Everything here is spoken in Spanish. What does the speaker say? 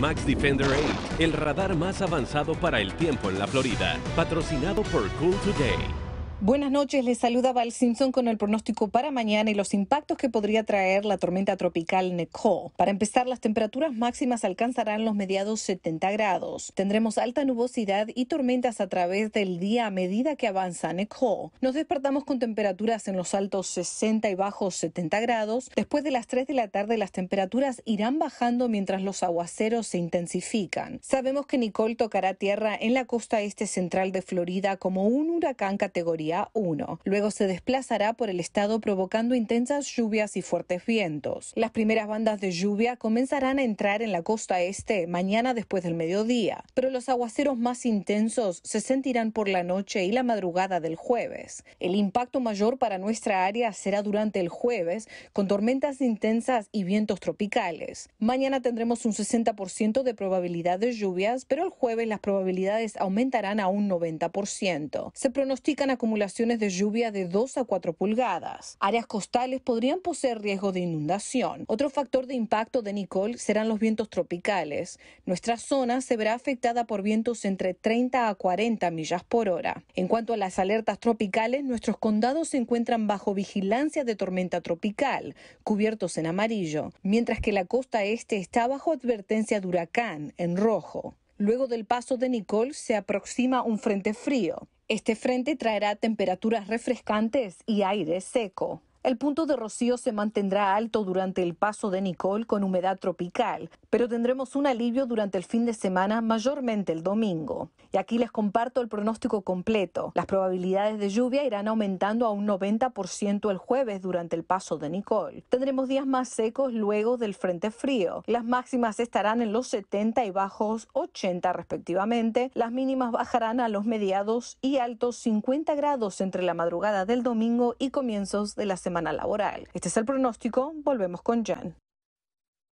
Max Defender 8, el radar más avanzado para el tiempo en la Florida, patrocinado por Cool Today. Buenas noches, les saluda Val Simpson con el pronóstico para mañana y los impactos que podría traer la tormenta tropical Nicole. Para empezar, las temperaturas máximas alcanzarán los mediados 70 grados. Tendremos alta nubosidad y tormentas a través del día a medida que avanza Nicole. Nos despertamos con temperaturas en los altos 60 y bajos 70 grados. Después de las 3 de la tarde, las temperaturas irán bajando mientras los aguaceros se intensifican. Sabemos que Nicole tocará tierra en la costa este central de Florida como un huracán categoría 1. Luego se desplazará por el estado provocando intensas lluvias y fuertes vientos. Las primeras bandas de lluvia comenzarán a entrar en la costa este mañana después del mediodía, pero los aguaceros más intensos se sentirán por la noche y la madrugada del jueves. El impacto mayor para nuestra área será durante el jueves, con tormentas intensas y vientos tropicales. Mañana tendremos un 60% de probabilidad de lluvias, pero el jueves las probabilidades aumentarán a un 90%. Se pronostican acumulaciones de lluvia de 2 a 4 pulgadas. Áreas costales podrían poseer riesgo de inundación. Otro factor de impacto de Nicole serán los vientos tropicales. Nuestra zona se verá afectada por vientos entre 30 a 40 millas por hora. En cuanto a las alertas tropicales, nuestros condados se encuentran bajo vigilancia de tormenta tropical, cubiertos en amarillo, mientras que la costa este está bajo advertencia de huracán, en rojo. Luego del paso de Nicole se aproxima un frente frío. Este frente traerá temperaturas refrescantes y aire seco. El punto de rocío se mantendrá alto durante el paso de Nicole con humedad tropical, pero tendremos un alivio durante el fin de semana, mayormente el domingo. Y aquí les comparto el pronóstico completo. Las probabilidades de lluvia irán aumentando a un 90% el jueves durante el paso de Nicole. Tendremos días más secos luego del frente frío. Las máximas estarán en los 70 y bajos 80 respectivamente. Las mínimas bajarán a los mediados y altos 50 grados entre la madrugada del domingo y comienzos de la semana este es el pronóstico. Volvemos con Jan.